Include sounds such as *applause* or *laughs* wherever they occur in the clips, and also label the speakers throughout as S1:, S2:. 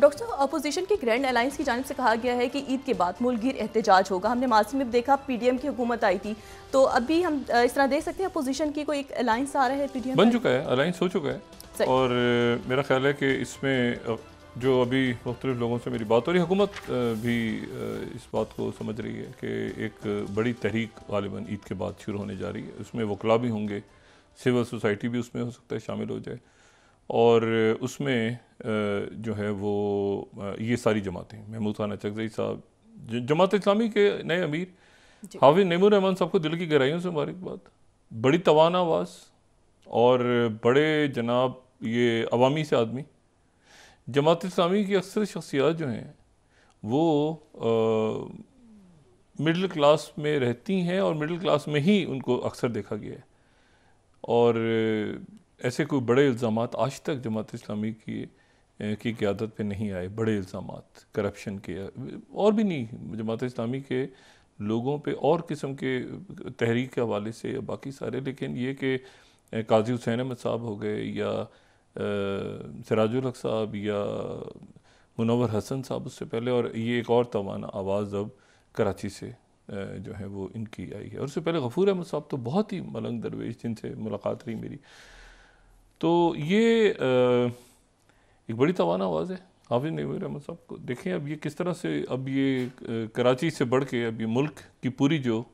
S1: Doctor साहब opposition के grand alliance की जानब से कहा गया है कि ईद के बाद मुलगिर एहतजाज होगा हमने मासी में देखा पीडीएम की हुकूमत आई थी तो अभी हम इस तरह देख सकते हैं अपोजिशन की कोई एक अलायंस आ रहा है पीडीएम बन चुका है अलायंस हो चुका है और मेरा ख्याल है कि इसमें जो अभी मुख्तलिफ लोगों से मेरी बात हो रही हुकूमत भी इस बात को समझ रही है कि एक बड़ी तहरीक गालिबा ईद के बाद शुरू होने जा रही है उसमें वकला भी होंगे सिविल सोसाइटी भी उसमें हो सकता है शामिल हो जाए और उसमें जो है वो ये सारी जमातें महमूद खाना चकजई साहब जमात इस्लामी के नए अमीर हाफिज नमूर रहमान साहब को दिल की गहराइयों से मुबारकबाद बड़ी तोाना आवाज़ और बड़े जनाब ये अवामी से आदमी जमात इस्लामी की अक्सर शख्सियात जो हैं वो मिडिल क्लास में रहती हैं और मिडिल क्लास में ही उनको अक्सर देखा गया है और ऐसे कोई बड़े इल्ज़ाम आज तक जमात इस्लामी की की क्यादत पे नहीं आए बड़े इल्ज़ाम करप्शन के और भी नहीं जमात इस्लामी के लोगों पे और किस्म के तहरीक के हवाले से या बाकी सारे लेकिन ये कि काजी हुसैन अहमद साहब हो गए या सराजुल साहब या मुनवर हसन साहब उससे पहले और ये एक और तवाना आवाज़ अब कराची से जो है वो इनकी आई है और उससे पहले गफूर अहमद साहब तो बहुत ही मलंग दरवेश जिनसे मुलाकात रही मेरी तो ये एक बड़ी तोाना आवाज़ है हाफिज नवीर अहमद साहब को देखें अब ये किस तरह से अब ये कराची से बढ़ के अब ये मुल्क की पूरी जो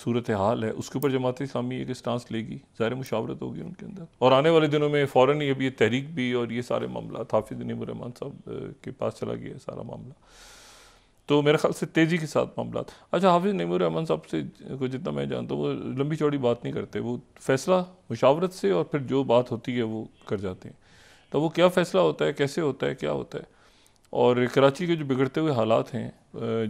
S1: सूरत हाल है उसके ऊपर जमात इस्लामी एक स्टांस लेगी ज़ाहिर मुशावरत होगी उनके अंदर और आने वाले दिनों में फ़ौर ही अब ये तहरीक भी और ये सारे मामला हाफिज नबीर रहमान साहब के पास चला गया सारा मामला तो मेरे ख्याल से तेज़ी के साथ मामला अच्छा हाफिज़ नमूर अमन साहब से को जितना मैं जानता हूँ वो लंबी चौड़ी बात नहीं करते वो फैसला मुशावरत से और फिर जो बात होती है वो कर जाते हैं तो वो क्या फ़ैसला होता है कैसे होता है क्या होता है और कराची के जो बिगड़ते हुए हालात हैं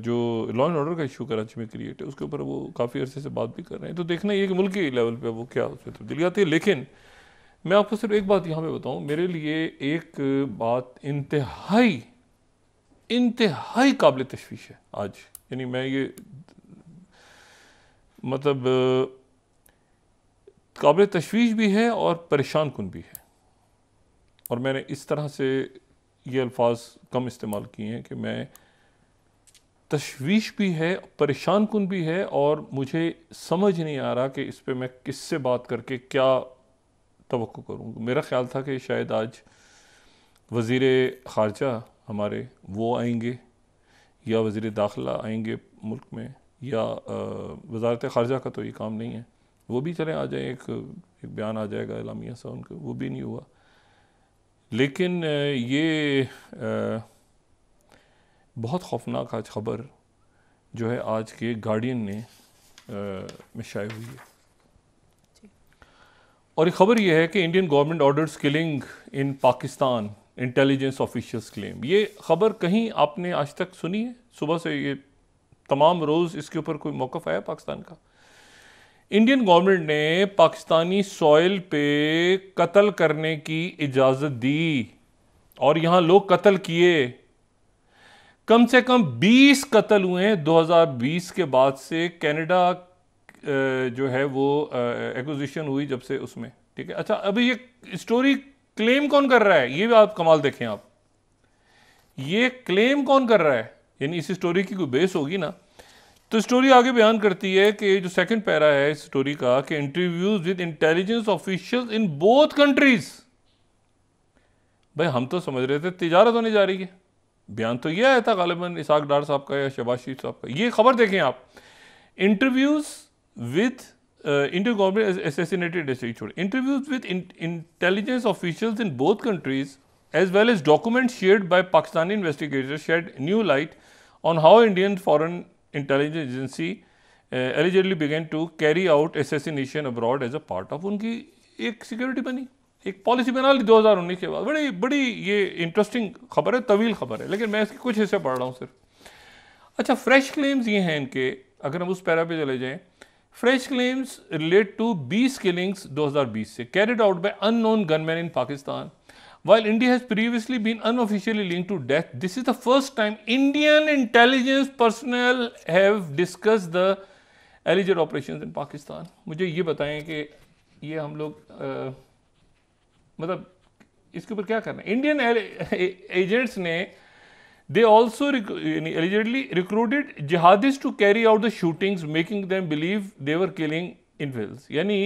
S1: जो लॉ एंड ऑर्डर का इशू कराची में क्रिएट है उसके ऊपर वो काफ़ी अरसे से बात भी कर रहे हैं तो देखना ये कि मुल्क के लेवल पर वो क्या उसमें तब्दीली आती है लेकिन मैं आपको सिर्फ एक बात यहाँ पर बताऊँ मेरे लिए एक बात इंतहाई इंतहाई काबिल तशवीश है आज यानी मैं ये मतलब काबिल तशवीश भी है और परेशान कन भी है और मैंने इस तरह से ये अल्फाज कम इस्तेमाल किए हैं कि मैं तशवीश भी है परेशान कन भी है और मुझे समझ नहीं आ रहा कि इस पर मैं किससे बात करके क्या तो करूँ मेरा ख्याल था कि शायद आज वजीर ख़ारजा हमारे वो आएंगे या वज़ी दाखिला आएंगे मुल्क में या वजारत ख़ारजा का तो ये काम नहीं है वो भी चले आ जाए एक, एक बयान आ जाएगा इलामिया सा उनका वो भी नहीं हुआ लेकिन ये बहुत खौफनाक आज ख़बर जो है आज के गार्डियन ने में शाये हुई है और एक ख़बर यह है कि Indian government orders killing in Pakistan intelligence officials claim ये खबर कहीं आपने आज तक सुनी है सुबह से ये तमाम रोज़ इसके ऊपर कोई मौक़ आया पाकिस्तान का इंडियन गवर्नमेंट ने पाकिस्तानी सॉइल पे कत्ल करने की इजाज़त दी और यहाँ लोग कत्ल किए कम से कम 20 कत्ल हुए हैं 2020 के बाद से कनाडा जो है वो एक्विजिशन हुई जब से उसमें ठीक है अच्छा अभी ये स्टोरी क्लेम कौन कर रहा है ये भी आप कमाल देखें आप ये क्लेम कौन कर रहा है यानी इस स्टोरी की कोई बेस होगी ना तो स्टोरी आगे बयान करती है कि जो सेकंड पैरा है इस स्टोरी का कि interviews with intelligence official in both countries भाई हम तो समझ रहे थे तिजारत होने जा रही है बयान तो यह आया था गालिबा इसाक डार साहब का या शबाज शरीफ साहब का ये खबर देखें आप interviews with uh, Indian government has assassinated Yeshichur. Interviews with in intelligence officials in both countries as well as documents shared by Pakistani investigators shed new light on how Indian Foreign Intelligence Agency uh, allegedly began to carry out assassination abroad as a part of उनकी एक security बनी एक policy बना ली 2019 के बाद बड़ी बड़ी ये इंटरेस्टिंग खबर है तवील खबर है लेकिन मैं इसके कुछ हिस्से पढ़ रहा हूँ सिर्फ अच्छा फ्रेश क्लेम्स ये हैं इनके अगर हम उस पैरा पे चले जाएँ फ्रेश क्लेम्स रिलेट टू बीस किलिंग्स 2020 से carried out by unknown gunman in Pakistan while India has previously been unofficially link to death this is the first time Indian intelligence personnel have discuss the alleged operation in Pakistan मुझे ये बताएं कि ये हम लोग मतलब इसके ऊपर क्या करना इंडियन एजेंट्स ने They also rec allegedly recruited jihadists to carry out the shootings, making them believe they were killing infidels. yani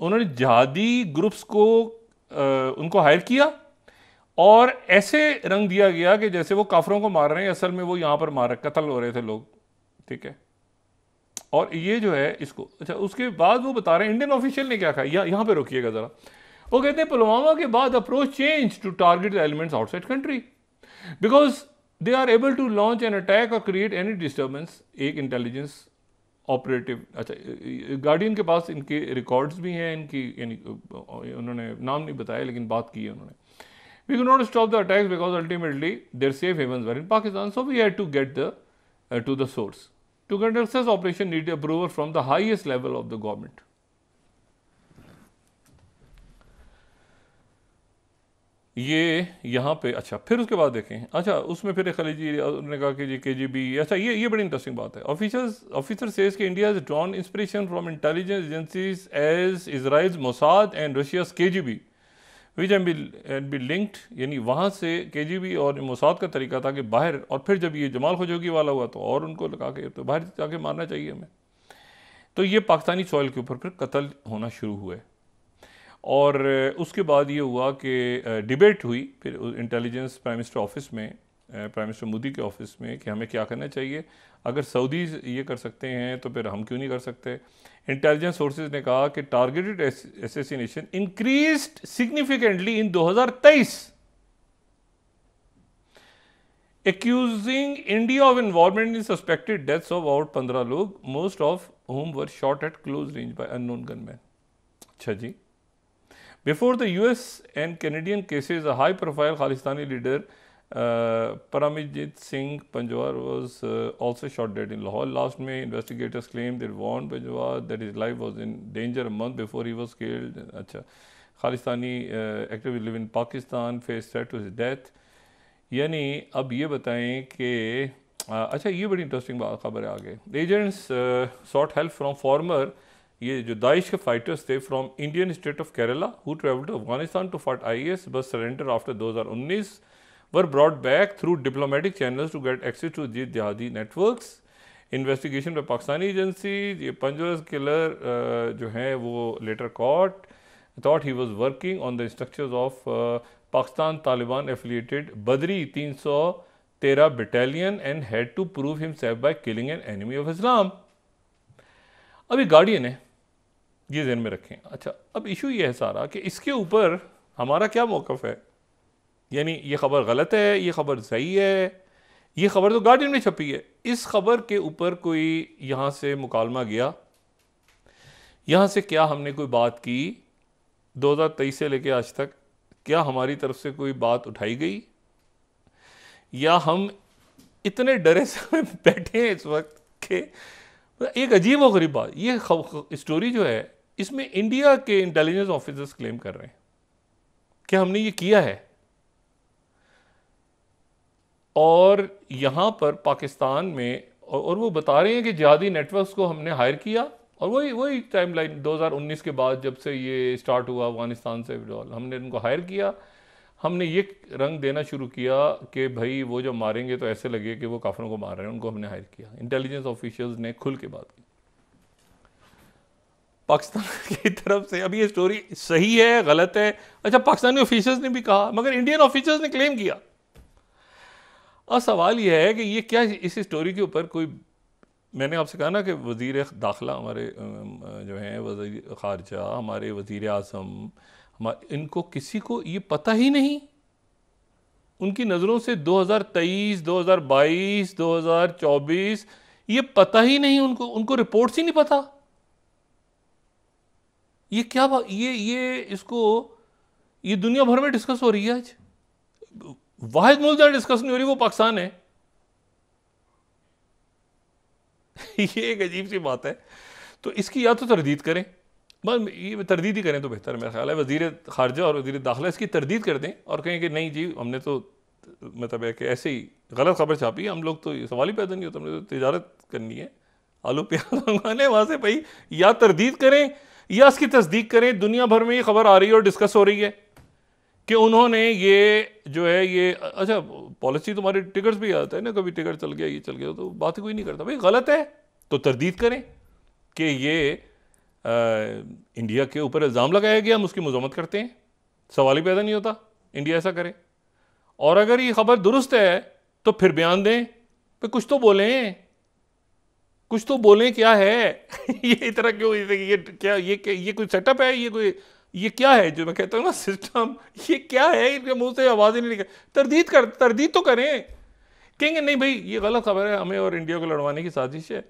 S1: unhone jihadi groups ko uh, unko hire kiya और ऐसे रंग दिया गया कि जैसे वो काफरों को मार रहे हैं असल में वो यहाँ पर मार रहे कत्ल हो रहे थे लोग ठीक है और ये जो है इसको अच्छा उसके बाद वो बता रहे हैं इंडियन ऑफिशियल ने क्या कहा या, यहाँ पे रोकिएगा ज़रा वो कहते हैं पुलवामा के बाद approach change to target the elements outside country because They are able to launch an attack or create any disturbance एक इंटेलिजेंस ऑपरेटिव अच्छा गार्डियन के पास इनके रिकॉर्ड्स भी हैं इनकी यानी उन्होंने नाम नहीं बताया लेकिन बात की है उन्होंने we could not stop the attacks because ultimately their safe havens were in Pakistan. So, we had to get the uh, to the source. To conduct such operation needed approval from the highest level of the government. ये यहाँ पे अच्छा फिर उसके बाद देखें अच्छा उसमें फिर खाली जी उन्होंने कहा कि जी के जी बी अच्छा ये ये बड़ी इंटरेस्टिंग बात है ऑफिसर्स ऑफिसर सेज के India is drawn inspiration from intelligence agencies as Israel Mossad and Russia's K G B which M B N B linked यानी वहाँ से के जी बी और मोसाद का तरीका था कि बाहर और फिर जब ये जमाल खजोगी वाला हुआ तो और उनको लगा के तो बाहर जाके मारना चाहिए हमें तो ये पाकिस्तानी सॉइल के ऊपर फिर कत्ल होना शुरू हुआ है और उसके बाद ये हुआ कि डिबेट हुई फिर इंटेलिजेंस प्राइम मिनिस्टर ऑफिस में प्राइम मिनिस्टर मोदी के ऑफिस में कि हमें क्या करना चाहिए अगर सऊदी ये कर सकते हैं तो फिर हम क्यों नहीं कर सकते इंटेलिजेंस सोर्सेज ने कहा कि targeted assassination increase significantly in 2023 accusing India of involvement in suspected deaths of about पंद्रह लोग most of whom were shot at close range by unknown gunman अच्छा जी Before the US and Canadian cases, a high profile Khalistani leader uh, Paramjit Singh Panjwar was uh, also shot dead in Lahore. Last May, investigators claimed they warned Panjwar that his life was in danger a month before he was killed. Achha. Khalistani uh, actively live in Pakistan faced threat to his death. यानी अब ये बताएं कि अच्छा ये बड़ी interesting खबर है आगे agents sought help from former. ये जो दाइश के फाइटर्स थे from Indian state of Kerala who travel to Afghanistan to fight IS but surrender after 2019 were brought back through diplomatic channels to get access to the jihadi networks investigation पर Pakistani agency ये पंजर्स killer जो हैं वो later caught thought he was working on the instructions of uh, Pakistan Taliban affiliated Badri battalion and had to prove himself by killing an enemy of Islam अभी Guardian है ये जहन में रखें अच्छा अब इशू ये है सारा कि इसके ऊपर हमारा क्या मौक़ है यानी ये खबर गलत है ये खबर सही है ये खबर तो गार्डियन में छपी है इस खबर के ऊपर कोई यहाँ से मुकालमा गया यहाँ से क्या हमने कोई बात की 2023 से लेके आज तक क्या हमारी तरफ से कोई बात उठाई गई या हम इतने डरे से *laughs* बैठे हैं इस वक्त कि एक अजीब व गरीब बात ये स्टोरी जो है इसमें इंडिया के इंटेलिजेंस ऑफिसर्स क्लेम कर रहे हैं कि हमने ये किया है और यहां पर पाकिस्तान में और वो बता रहे हैं कि जिहादी नेटवर्क्स को हमने हायर किया और वही वही टाइम लाइन दो के बाद जब से ये स्टार्ट हुआ अफगानिस्तान से विड्रॉल हमने उनको हायर किया हमने ये रंग देना शुरू किया कि भाई वो जब मारेंगे तो ऐसे लगे कि वो काफरों को मार रहे हैं उनको हमने हायर किया इंटेलिजेंस ऑफिशियल्स ने खुल के बात की पाकिस्तान *laughs* की तरफ से अभी ये स्टोरी सही है गलत है अच्छा पाकिस्तानी ऑफिसर्स ने भी कहा मगर इंडियन ऑफिसर्स ने क्लेम किया और सवाल यह है कि ये क्या इस स्टोरी के ऊपर कोई मैंने आपसे कहा ना कि वज़ी दाखिला हमारे जो हैं वज़ी ख़ारजा हमारे वजीर अजम हमारे इनको किसी को ये पता ही नहीं उनकी नज़रों से 2023, 2022, 2024 ये पता ही नहीं उनको उनको रिपोर्ट्स ही नहीं पता ये क्या ये ये इसको ये दुनिया भर में डिस्कस हो रही है आज वाहिद मुल्क जहां डिस्कस नहीं हो रही वो पाकिस्तान है *laughs* ये एक अजीब सी बात है तो इसकी या तो तरदीद करें बस ये तरदीद ही करें तो बेहतर मेरा ख्याल है वजीर खारजा और वजीर दाखिला इसकी तरदीद कर दें और कहें कि नहीं जी हमने तो मतलब है कि ऐसे ही गलत खबर छापी हम लोग तो सवाल ही पैदा नहीं होता हमने तो तजारत करनी है आलू प्याज मंगाने वहाँ से भाई या तरदीद करें या इसकी तस्दीक करें दुनिया भर में ये खबर आ रही है और डिस्कस हो रही है कि उन्होंने ये जो है ये अच्छा पॉलिसी तुम्हारे टिकट्स भी आता है ना कभी टिकट चल गया ये चल गया तो बात कोई नहीं करता भाई गलत है तो तरदीद करें कि ये आ, इंडिया के ऊपर इल्ज़ाम लगाया गया हम उसकी मजम्मत करते हैं सवाल ही पैदा नहीं होता इंडिया ऐसा करे और अगर ये खबर दुरुस्त है तो फिर बयान दें पर कुछ तो बोलें कुछ तो बोलें क्या है *laughs* ये इतना क्यों ये क्या ये ये कोई सेटअप है ये कोई ये क्या है जो मैं कहता हूँ ना सिस्टम ये क्या है इनके मुंह से आवाज़ ही नहीं निकल तरदीद कर तरदीद तो करें कहेंगे नहीं भाई ये गलत खबर है हमें और इंडिया को लड़वाने की साजिश है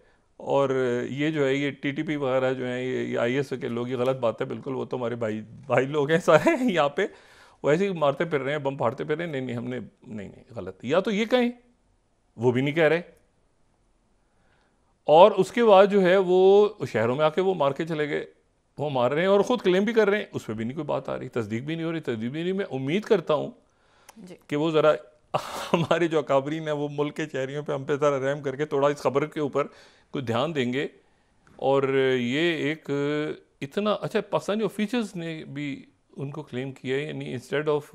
S1: और ये जो है ये टीटीपी वगैरह जो है ये, आई एस के लोग ये गलत बात है बिल्कुल वो तो हमारे भाई भाई लोग हैं सारे *laughs* यहाँ पे वैसे ही मारते फिर रहे हैं बम फाड़ते फिर रहे हैं नहीं नहीं हमने नहीं नहीं गलत या तो ये कहें वो भी नहीं कह रहे और उसके बाद जो है वो शहरों में आके वो मार के चले गए वो मार रहे हैं और ख़ुद क्लेम भी कर रहे हैं उस पर भी नहीं कोई बात आ रही तस्दीक भी नहीं हो रही तस्दीक भी नहीं मैं उम्मीद करता हूँ कि वो ज़रा *laughs* हमारे जो अकाबरीन है वो मुल्क के चेहरियों पे हम पे ज़रा रहम करके थोड़ा इस खबर के ऊपर कुछ ध्यान देंगे और ये एक इतना अच्छा पाकिस्तानी ऑफिसर्स ने भी उनको क्लेम किया है यानी इंस्टेड ऑफ़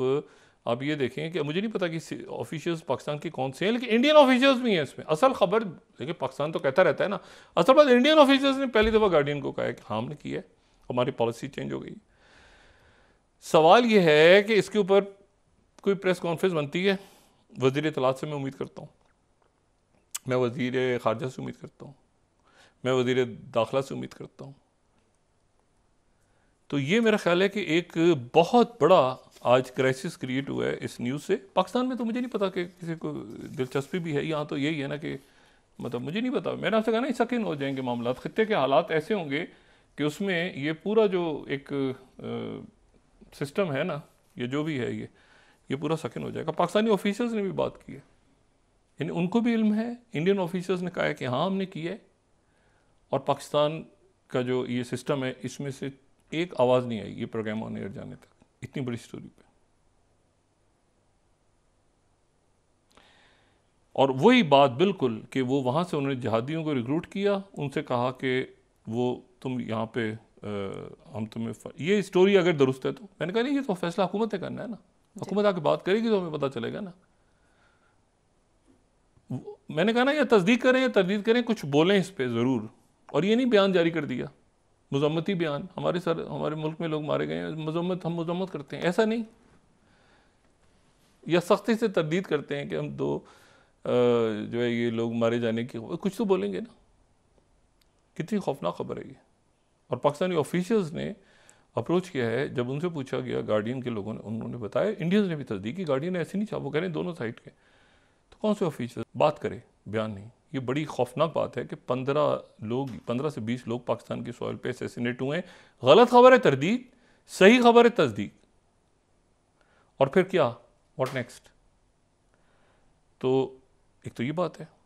S1: आप ये देखें कि मुझे नहीं पता कि ऑफिशियल्स पाकिस्तान के कौन से हैं लेकिन इंडियन ऑफिशियल्स भी हैं इसमें असल खबर देखिए पाकिस्तान तो कहता रहता है ना असल बात इंडियन ऑफिशियल्स ने पहली दफ़ा गार्डियन को कहा है कि हमने किया है हमारी पॉलिसी चेंज हो गई सवाल ये है कि इसके ऊपर कोई प्रेस कॉन्फ्रेंस बनती है वजीर तलाश से मैं उम्मीद करता हूँ मैं वजीर खारजा से उम्मीद करता हूँ मैं वजीर दाखिला से उम्मीद करता हूँ तो ये मेरा ख्याल है कि एक बहुत बड़ा आज क्राइसिस क्रिएट हुआ है इस न्यूज़ से पाकिस्तान में तो मुझे नहीं पता कि किसी को दिलचस्पी भी है यहाँ तो यही है ना कि मतलब मुझे नहीं पता मैंने आपसे कहा ना सकिन हो जाएंगे मामला खत्े के हालात ऐसे होंगे कि उसमें ये पूरा जो एक सिस्टम है ना ये जो भी है ये ये पूरा सकिन हो जाएगा पाकिस्तानी ऑफिसर्स ने भी बात की है यानी उनको भी इल्म है इंडियन ऑफिसर्स ने कहा है कि हाँ हमने किया है और पाकिस्तान का जो ये सिस्टम है इसमें से एक आवाज़ नहीं आई ये प्रोग्राम ऑन एयर जाने तक इतनी बड़ी स्टोरी पे और वही बात बिल्कुल कि वो वहाँ से उन्होंने जहादियों को रिक्रूट किया उनसे कहा कि वो तुम यहाँ पे आ, हम तुम्हें ये स्टोरी अगर दुरुस्त है तो मैंने कहा नहीं ये तो फैसला हुकूमत करना है ना हुकूमत आके बात करेगी तो हमें पता चलेगा ना मैंने कहा ना या तस्दीक करें या तरदीद करें कुछ बोलें इस पर ज़रूर और ये नहीं बयान जारी कर दिया मजम्मती बयान हमारे सर हमारे मुल्क में लोग मारे गए हैं मजम्मत हम मजम्मत करते हैं ऐसा नहीं या सख्ती से तरदीद करते हैं कि हम दो जो है ये लोग मारे जाने की कुछ तो बोलेंगे ना कितनी खौफनाक खबर है ये और पाकिस्तानी ऑफिशल्स ने अप्रोच किया है जब उनसे पूछा गया गार्डियन के लोगों ने उन्होंने बताया इंडियंस ने भी तस्दीक की गार्डियन ऐसे नहीं छापो कह रहे दोनों साइड के तो कौन से ऑफिसर बात करें बयान नहीं ये बड़ी खौफनाक बात है कि पंद्रह लोग पंद्रह से बीस लोग पाकिस्तान की सॉइल पर असेसिनेट हुए गलत खबर है तरदीद सही खबर है तस्दीक और फिर क्या वॉट नेक्स्ट तो एक तो ये बात है